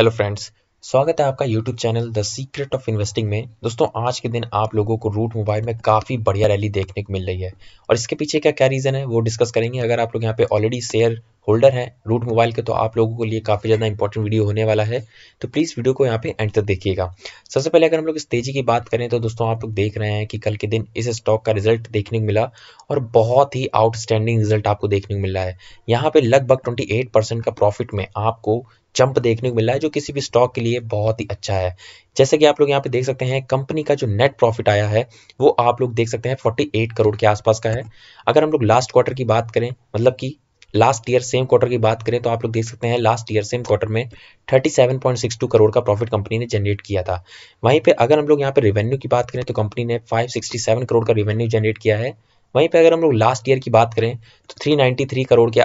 hello friends स्वागत है आपका YouTube channel the secret of investing में दोस्तों आज के दिन आप लोगों को रूट मोबाइल में काफ़ी बढ़िया रैली देखने को मिल रही है और इसके पीछे क्या क्या रीज़न है वो डिस्कस करेंगे अगर आप लोग यहाँ पे ऑलरेडी शेयर होल्डर हैं रूट मोबाइल के तो आप लोगों के लिए काफ़ी ज़्यादा इंपॉर्टेंट वीडियो होने वाला है तो प्लीज़ वीडियो को यहाँ पे एंड तक देखिएगा सबसे पहले अगर हम लोग इस तेजी की बात करें तो दोस्तों आप लोग देख रहे हैं कि कल के दिन इस स्टॉक का रिजल्ट देखने को मिला और बहुत ही आउटस्टैंडिंग रिजल्ट आपको देखने को मिल रहा है यहाँ पे लगभग ट्वेंटी का प्रॉफिट में आपको चंप देखने को मिल रहा है जो किसी भी स्टॉक के लिए बहुत ही अच्छा है जैसे कि आप लोग यहाँ पे देख सकते हैं कंपनी का जो नेट प्रॉफिट आया है वो आप लोग देख सकते हैं 48 करोड़ के आसपास का है अगर हम लोग लास्ट क्वार्टर की बात करें मतलब कि लास्ट ईयर सेम क्वार्टर की बात करें तो आप लोग देख सकते हैं लास्ट ईयर सेम क्वार्टर में 37.62 करोड़ का प्रॉफिट कंपनी ने जनरेट किया था वहीं पे अगर हम लोग यहाँ पे रेवेन्यू की बात करें तो कंपनी ने 567 करोड़ का रेवेन्यू जनरेट किया है वहीं पे अगर हम लोग लास्ट ईयर की बात करें तो 393 करोड़ के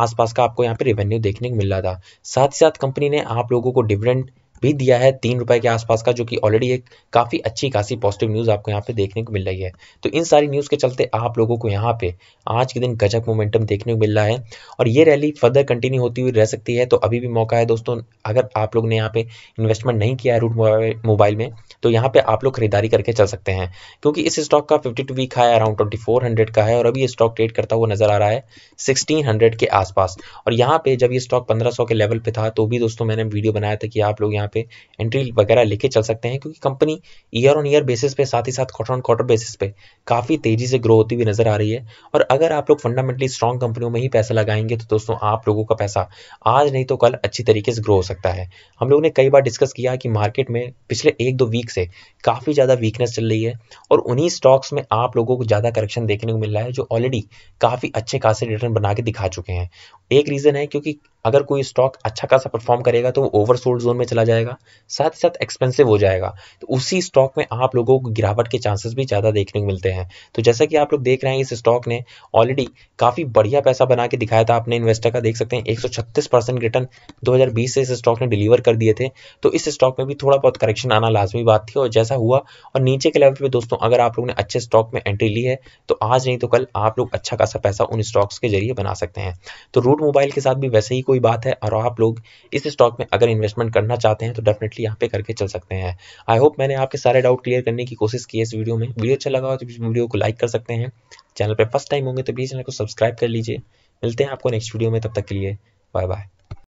आसपास का आपको यहाँ पे रेवेन्यू देखने को मिल रहा था साथ ही साथ कंपनी ने आप लोगों को डिविडेंड भी दिया है तीन रुपए के आसपास का जो कि ऑलरेडी एक काफ़ी अच्छी खासी पॉजिटिव न्यूज़ आपको यहाँ पे देखने को मिल रही है तो इन सारी न्यूज़ के चलते आप लोगों को यहाँ पे आज के दिन गजब मोमेंटम देखने को मिल रहा है और ये रैली फर्दर कंटिन्यू होती हुई रह सकती है तो अभी भी मौका है दोस्तों अगर आप लोग ने यहाँ पे इन्वेस्टमेंट नहीं किया है रूट मोबाइल में तो यहाँ पे आप लोग खरीदारी करके चल सकते हैं क्योंकि इस स्टॉक का फिफ्टी टू वीक है अराउंड ट्वेंटी फोर हंड्रेड का है और अभी ये स्टॉक ट्रेड करता हुआ नजर आ रहा है सिक्सटीन हंड्रेड के आसपास और यहाँ पे जब ये स्टॉक पंद्रह सौ के लेवल पे था तो भी दोस्तों मैंने वीडियो बनाया था कि आप लोग यहाँ यहाँ पे एंट्री वगैरह लेके चल सकते हैं क्योंकि company year on year basis पे साथ ही साथ क्वार्टर ऑन क्वार्टर बेसिस पे काफ़ी तेजी से ग्रो होती हुई नजर आ रही है और अगर आप लोग फंडामेंटली स्ट्रॉन्ग कंपनियों में ही पैसा लगाएंगे तो दोस्तों आप लोगों का पैसा आज नहीं तो कल अच्छी तरीके से ग्रो हो सकता है हम लोगों ने कई बार डिस्कस किया कि मार्केट में पिछले एक दो वीक से काफ़ी ज़्यादा वीकनेस चल रही है और उन्हीं स्टॉक्स में आप लोगों को ज़्यादा करेक्शन देखने को मिल रहा है जो ऑलरेडी काफ़ी अच्छे खासे रिटर्न बना के दिखा चुके हैं एक रीज़न है क्योंकि अगर कोई स्टॉक अच्छा खासा परफॉर्म करेगा तो वो ओवरसोल्ड जोन में चला जाएगा साथ ही साथ एक्सपेंसिव हो जाएगा तो उसी स्टॉक में आप लोगों को गिरावट के चांसेस भी ज़्यादा देखने को मिलते हैं तो जैसा कि आप लोग देख रहे हैं इस स्टॉक ने ऑलरेडी काफ़ी बढ़िया पैसा बना के दिखाया था अपने इन्वेस्टर का देख सकते हैं एक परसेंट रिटर्न हज़ार से इस स्टॉक ने डिलीवर कर दिए थे तो इस स्टॉक में भी थोड़ा बहुत करेक्शन आना लाजमी बात थी और जैसा हुआ और नीचे के लेवल पर दोस्तों अगर आप लोग ने अच्छे स्टॉक में एंट्री ली है तो आज नहीं तो कल आप लोग अच्छा खासा पैसा उन स्टॉक्स के जरिए बना सकते हैं तो रूट मोबाइल के साथ भी वैसे ही कोई बात है और आप लोग इस स्टॉक में अगर इन्वेस्टमेंट करना चाहते हैं तो डेफिनेटली यहाँ पे करके चल सकते हैं आई होप मैंने आपके सारे डाउट क्लियर करने की कोशिश की है इस वीडियो में वीडियो अच्छा लगा हो तो वीडियो को लाइक कर सकते हैं चैनल पर फर्स्ट टाइम होंगे तो प्लीज़ चैनल को सब्सक्राइब कर लीजिए मिलते हैं आपको नेक्स्ट वीडियो में तब तक के लिए बाय बाय